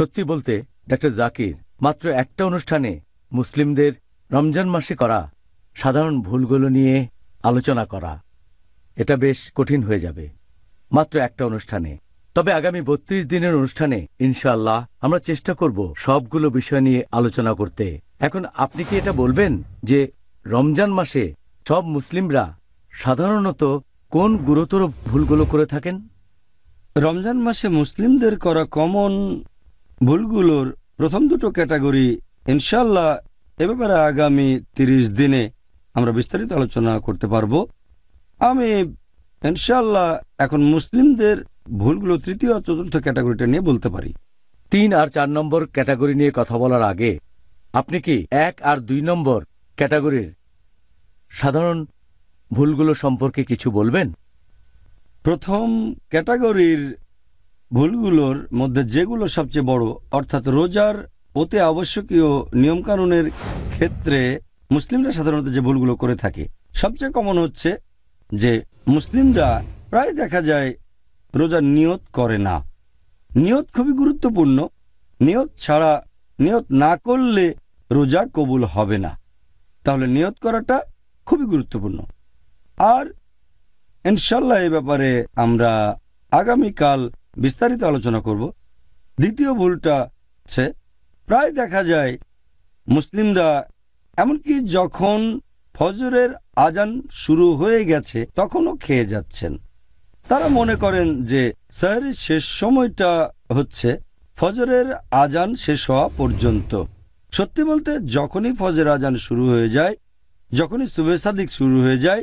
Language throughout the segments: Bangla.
সত্যি বলতে ডাক্তার জাকির মাত্র একটা অনুষ্ঠানে মুসলিমদের রমজান মাসে করা সাধারণ ভুলগুলো নিয়ে আলোচনা করা এটা বেশ কঠিন হয়ে যাবে মাত্র একটা অনুষ্ঠানে তবে আগামী বত্রিশ দিনের অনুষ্ঠানে ইনশাল্লাহ আমরা চেষ্টা করব সবগুলো বিষয় নিয়ে আলোচনা করতে এখন আপনি কি এটা বলবেন যে রমজান মাসে সব মুসলিমরা সাধারণত কোন গুরুতর ভুলগুলো করে থাকেন রমজান মাসে মুসলিমদের করা কমন ভুলগুলোর প্রথম দুটো ক্যাটাগরি ইনশাল্লাহ এ ব্যাপারে আগামী ৩০ দিনে আমরা বিস্তারিত আলোচনা করতে পারব আমি ইনশাল্লাহ এখন মুসলিমদের ভুলগুলো তৃতীয় চতুর্থ ক্যাটাগরিটা নিয়ে বলতে পারি তিন আর চার নম্বর ক্যাটাগরি নিয়ে কথা বলার আগে আপনি কি এক আর দুই নম্বর ক্যাটাগরির সাধারণ ভুলগুলো সম্পর্কে কিছু বলবেন প্রথম ক্যাটাগরির ভুলগুলোর মধ্যে যেগুলো সবচেয়ে বড় অর্থাৎ রোজার অতি আবশ্যকীয় নিয়মকানুনের ক্ষেত্রে মুসলিমরা সাধারণত যে ভুলগুলো করে থাকে সবচেয়ে কমন হচ্ছে যে মুসলিমরা প্রায় দেখা যায় রোজার নিয়ত করে না নিয়ত খুবই গুরুত্বপূর্ণ নিয়ত ছাড়া নিয়ত না করলে রোজা কবুল হবে না তাহলে নিয়ত করাটা খুবই গুরুত্বপূর্ণ আর ইনশাল্লাহ এ ব্যাপারে আমরা আগামীকাল বিস্তারিত আলোচনা করব দ্বিতীয় ভুলটা হচ্ছে প্রায় দেখা যায় মুসলিমরা এমনকি যখন ফজরের আজান শুরু হয়ে গেছে তখনও খেয়ে যাচ্ছেন তারা মনে করেন যে সাহারির শেষ সময়টা হচ্ছে ফজরের আজান শেষ হওয়া পর্যন্ত সত্যি বলতে যখনই ফজর আজান শুরু হয়ে যায় যখনই সুবে সাদিক শুরু হয়ে যায়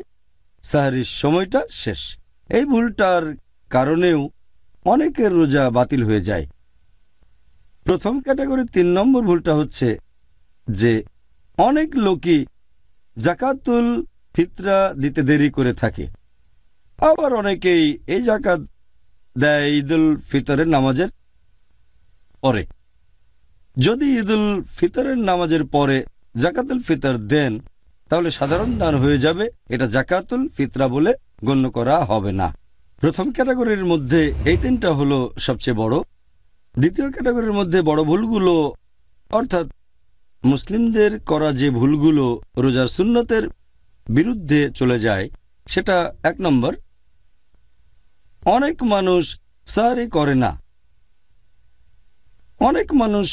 সাহারির সময়টা শেষ এই ভুলটার কারণেও অনেকের রোজা বাতিল হয়ে যায় প্রথম ক্যাটাগরি তিন নম্বর ভুলটা হচ্ছে যে অনেক লোকই জাকাতুল ফিতরা দিতে দেরি করে থাকে আবার অনেকেই এই জাকাত দেয় ঈদুল ফিতরের নামাজের পরে যদি ঈদুল ফিতরের নামাজের পরে জাকাতুল ফিতর দেন তাহলে সাধারণ দান হয়ে যাবে এটা জাকাতুল ফিতরা বলে গণ্য করা হবে না প্রথম ক্যাটাগরির মধ্যে এই তিনটা হলো সবচেয়ে বড় দ্বিতীয় ক্যাটাগরির মধ্যে বড় ভুলগুলো অর্থাৎ মুসলিমদের করা যে ভুলগুলো রোজার সুন্নতের বিরুদ্ধে চলে যায় সেটা এক নম্বর অনেক মানুষ সারি করে না অনেক মানুষ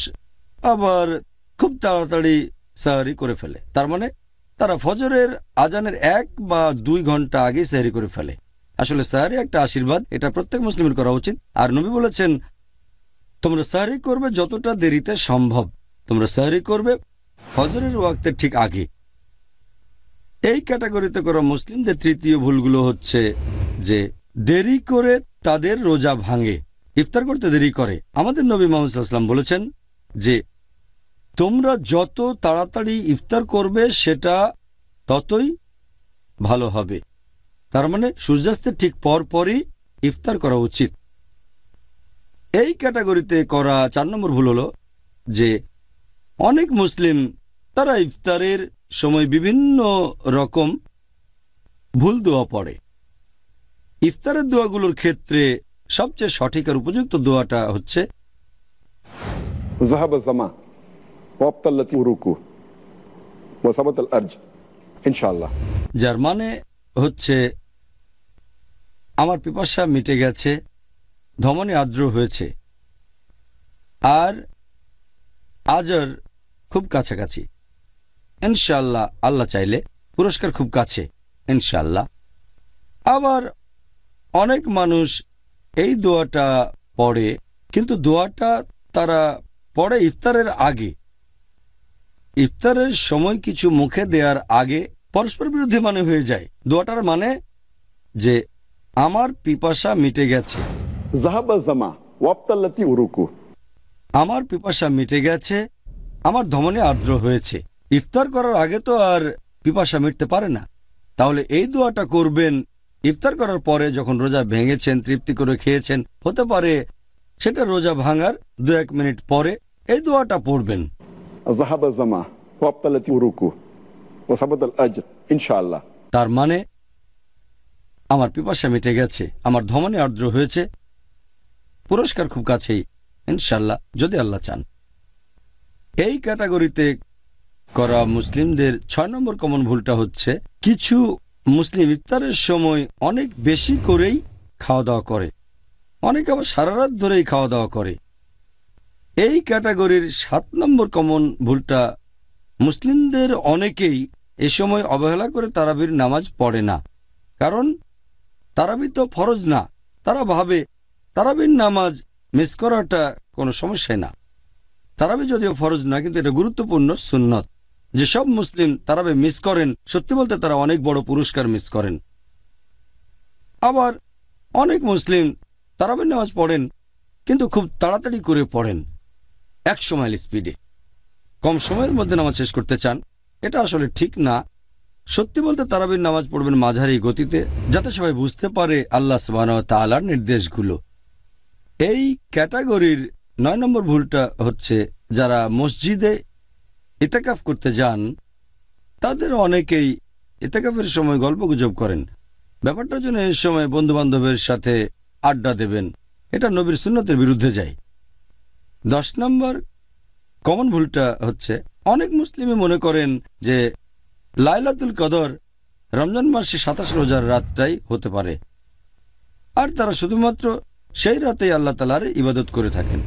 আবার খুব তাড়াতাড়ি সাহারি করে ফেলে তার মানে তারা ফজরের আজানের এক বা দুই ঘন্টা আগে সাহারি করে ফেলে আসলে সাহারি একটা আশীর্বাদ এটা প্রত্যেক মুসলিমের করা উচিত আর নবী বলেছেন তোমরা সাহারি করবে যতটা দেরিতে সম্ভব তোমরা সাহারি করবে ফজরের ওয়াক্তের ঠিক আগে এই ক্যাটাগরিতে করা মুসলিমদের তৃতীয় ভুলগুলো হচ্ছে যে দেরি করে তাদের রোজা ভাঙে ইফতার করতে দেরি করে আমাদের নবী মোহাম্মদ বলেছেন যে তোমরা যত তাড়াতাড়ি ইফতার করবে সেটা ততই ভালো হবে তার মানে সূর্যাস্তের ঠিক পর পরই ইফতার করা উচিত এই ক্যাটাগরিতে করা চার নম্বর ভুল হলো যে অনেক মুসলিম তারা ইফতারের সময় বিভিন্ন রকম ভুল দোয়া পড়ে ইফতারের দোয়াগুলোর ক্ষেত্রে সবচেয়ে সঠিক আর উপযুক্ত দোয়াটা হচ্ছে জাহাবাজামা ইনশাআল্লাহ যার মানে হচ্ছে আমার পিপাসা মিটে গেছে ধমনে আর্দ্র হয়েছে আর আজর খুব কাছাকাছি ইনশাল্লাহ আল্লাহ চাইলে পুরস্কার খুব কাছে ইনশাল্লাহ আবার অনেক মানুষ এই দোয়াটা পড়ে কিন্তু দোয়াটা তারা পড়ে ইফতারের আগে ইফতারের সময় কিছু মুখে দেওয়ার আগে পরস্পর বিরুদ্ধে মানে হয়ে যায় দোয়াটার মানে যে আমার পিপাসা মিটে গেছে জাহাবাজামা ওয়াপ্তাল্লাতি উরুকু আমার পিপাসা মিটে গেছে আমার ধমনে আর্দ্র হয়েছে ইফতার করার আগে তো আর পিপাসা মিটতে পারে না তাহলে এই দোয়াটা করবেন ইফতার করার পরে যখন রোজা ভেঙেছেন তৃপ্তি করে খেয়েছেন হতে পারে সেটা রোজা ভাঙার দু এক মিনিট পরে এই দোয়াটা পড়বেন জাহাবাজামা তার মানে আমার পিপাসা মিটে গেছে আমার ধমনে আর্দ্র হয়েছে পুরস্কার খুব কাছেই ইনশাল্লাহ যদি আল্লাহ চান এই ক্যাটাগরিতে করা মুসলিমদের ছয় নম্বর কমন ভুলটা হচ্ছে কিছু মুসলিম ইফতারের সময় অনেক বেশি করেই খাওয়া দাওয়া করে অনেকে আবার সারা রাত ধরেই খাওয়া দাওয়া করে এই ক্যাটাগরির সাত নম্বর কমন ভুলটা মুসলিমদের অনেকেই এ সময় অবহেলা করে তারাবির নামাজ পড়ে না কারণ তারাবি তো ফরজ না তারা ভাবে তারাবির নামাজ মিস করাটা কোনো সমস্যায় না তারাবি যদিও ফরজ না কিন্তু এটা গুরুত্বপূর্ণ সুন্নত যেসব মুসলিম তারাবে মিস করেন সত্যি বলতে তারা অনেক বড় পুরস্কার মিস করেন আবার অনেক মুসলিম তারাবের নামাজ পড়েন কিন্তু খুব তাড়াতাড়ি করে পড়েন একশো মাইল স্পিডে কম সময়ের মধ্যে নামাজ শেষ করতে চান এটা আসলে ঠিক না সত্যি বলতে তারাবির নামাজ পড়বেন মাঝারি গতিতে যাতে সবাই বুঝতে পারে আল্লাহ সুবাহ তালার নির্দেশগুলো এই ক্যাটাগরির নয় নম্বর ভুলটা হচ্ছে যারা মসজিদে ইতেকাফ করতে যান তাদের অনেকেই ইতেকাফের সময় গল্প গুজব করেন ব্যাপারটার জন্য এই সময় বন্ধুবান্ধবের সাথে আড্ডা দেবেন এটা নবীর সুন্নতের বিরুদ্ধে যায় দশ নম্বর কমন ভুলটা হচ্ছে অনেক মুসলিমে মনে করেন যে লাইলাতুল কদর রমজান মাসে সাতাশ রোজার রাতটাই হতে পারে আর তারা শুধুমাত্র সেই রাতেই আল্লাহ তালার ইবাদত করে থাকেন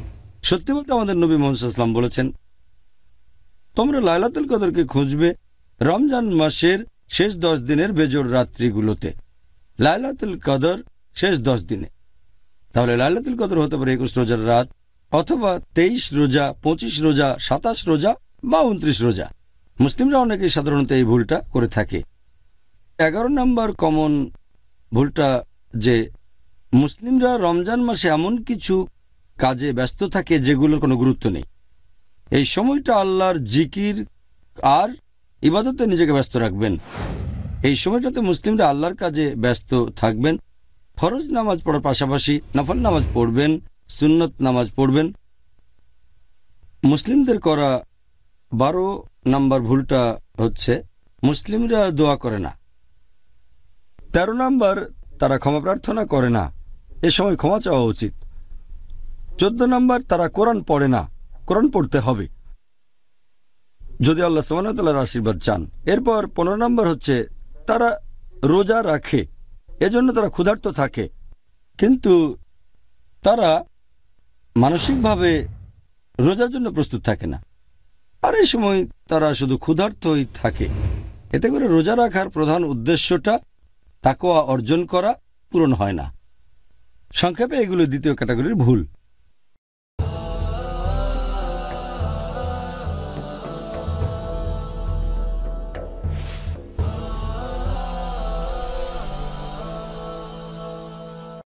সত্যি বলতে আমাদের নবী মোহাম্মদাম বলেছেন তোমরা লাইলাতুল কদরকে খুঁজবে রমজান মাসের শেষ দশ দিনের বেজোর রাত্রিগুলোতে লাইলাতুল কদর শেষ দশ দিনে তাহলে লাইলাতুল কদর হতে পারে একুশ রোজার রাত অথবা তেইশ রোজা পঁচিশ রোজা সাতাশ রোজা বা উনত্রিশ রোজা মুসলিমরা অনেকেই সাধারণত এই ভুলটা করে থাকে এগারো নম্বর কমন ভুলটা যে মুসলিমরা রমজান মাসে এমন কিছু কাজে ব্যস্ত থাকে যেগুলোর কোনো গুরুত্ব নেই এই সময়টা আল্লাহর জিকির আর ইবাদতে নিজেকে ব্যস্ত রাখবেন এই সময়টাতে মুসলিমরা আল্লাহর কাজে ব্যস্ত থাকবেন ফরজ নামাজ পড়ার পাশাপাশি নফল নামাজ পড়বেন সুন্নত নামাজ পড়বেন মুসলিমদের করা বারো নাম্বার ভুলটা হচ্ছে মুসলিমরা দোয়া করে না তেরো নাম্বার তারা ক্ষমা প্রার্থনা করে না এ সময় ক্ষমা চাওয়া উচিত চোদ্দ নাম্বার তারা কোরআন পড়ে না কোরআন পড়তে হবে যদি আল্লাহ সামানতাল্লাহর আশীর্বাদ চান এরপর পনেরো নাম্বার হচ্ছে তারা রোজা রাখে এজন্য তারা ক্ষুধার্ত থাকে কিন্তু তারা মানসিকভাবে রোজার জন্য প্রস্তুত থাকে না আর এই সময় তারা শুধু ক্ষুধার্তই থাকে এতে করে রোজা রাখার প্রধান উদ্দেশ্যটা তাকোয়া অর্জন করা পূরণ হয় না সংক্ষেপে এগুলো দ্বিতীয় ক্যাটাগরির ভুল